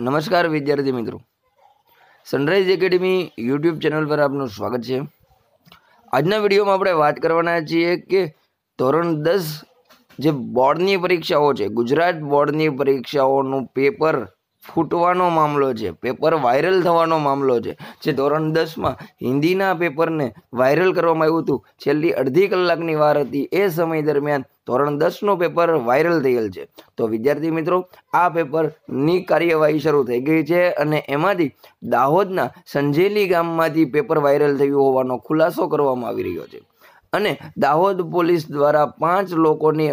નમસ્કાર વિદ્યાર્થી મિત્રો સનરાઈઝ એકેડમી યુટ્યુબ ચેનલ પર આપનું સ્વાગત છે આજના વિડીયોમાં આપણે વાત કરવાના છીએ કે ધોરણ દસ જે બોર્ડની પરીક્ષાઓ છે ગુજરાત બોર્ડની પરીક્ષાઓનું પેપર ફૂટવાનો મામલો છે પેપર વાયરલ થવાનો મામલો છે જે ધોરણ દસમાં હિન્દીના પેપરને વાયરલ કરવામાં આવ્યું હતું છેલ્લી અડધી કલાકની વાર હતી એ સમય દરમિયાન ધોરણ દસનું પેપર વાયરલ થયેલ છે તો વિદ્યાર્થી મિત્રો આ પેપરની કાર્યવાહી શરૂ થઈ ગઈ છે અને એમાંથી દાહોદના સંજેલી ગામમાંથી પેપર વાયરલ થયું હોવાનો ખુલાસો કરવામાં આવી રહ્યો છે અને દાહોદ પોલીસ દ્વારા પાંચ લોકોની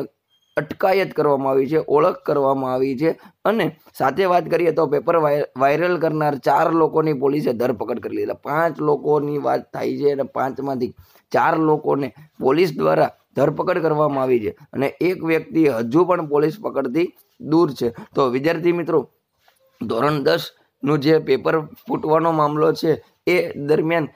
અટકાયત કરવામાં આવી છે ઓળખ કરવામાં આવી છે અને સાથે વાત કરીએ તો પેપર વાયરલ કરનાર ચાર લોકોની પોલીસે ધરપકડ કરી લીધા પાંચ લોકોની વાત થાય છે અને પાંચમાંથી ચાર લોકોને પોલીસ દ્વારા ધરપકડ કરવામાં આવી છે અને એક વ્યક્તિ હજુ પણ પોલીસ પકડથી દૂર છે તો વિદ્યાર્થી મિત્રો ધોરણ દસનું જે પેપર ફૂટવાનો મામલો છે એ દરમિયાન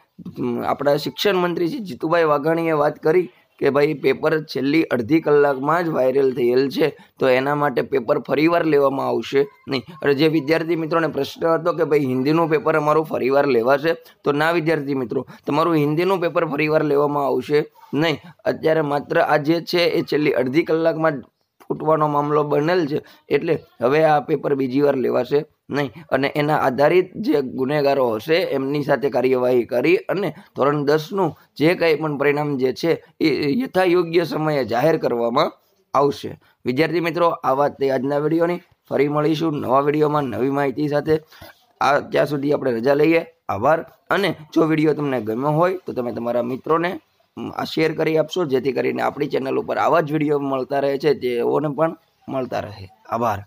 આપણા શિક્ષણ મંત્રી શ્રી જીતુભાઈ વાઘાણીએ વાત કરી કે ભાઈ પેપર છેલ્લી અડધી કલાકમાં જ વાયરલ થયેલ છે તો એના માટે પેપર ફરીવાર લેવામાં આવશે નહીં અરે જે વિદ્યાર્થી મિત્રોને પ્રશ્ન હતો કે ભાઈ હિન્દીનું પેપર અમારું ફરીવાર લેવાશે તો ના વિદ્યાર્થી મિત્રો તમારું હિન્દીનું પેપર ફરીવાર લેવામાં આવશે નહીં અત્યારે માત્ર આ જે છે એ છેલ્લી અડધી કલાકમાં ખૂટવાનો મામલો બનેલ છે એટલે હવે આ પેપર બીજી વાર લેવાશે નહીં અને એના આધારિત જે ગુનેગારો હશે એમની સાથે કાર્યવાહી કરી અને ધોરણ દસનું જે કંઈ પણ પરિણામ જે છે એ યથાયોગ્ય સમયે જાહેર કરવામાં આવશે વિદ્યાર્થી મિત્રો આ વાત તે આજના વિડીયોની ફરી મળીશું નવા વિડીયોમાં નવી માહિતી સાથે આ ત્યાં સુધી આપણે રજા લઈએ આભાર અને જો વિડીયો તમને ગમ્યો હોય તો તમે તમારા મિત્રોને શેર કરી આપશો જેથી કરીને આપણી ચેનલ ઉપર આવા જ વિડીયો મળતા રહે છે તેઓને પણ મળતા રહે આભાર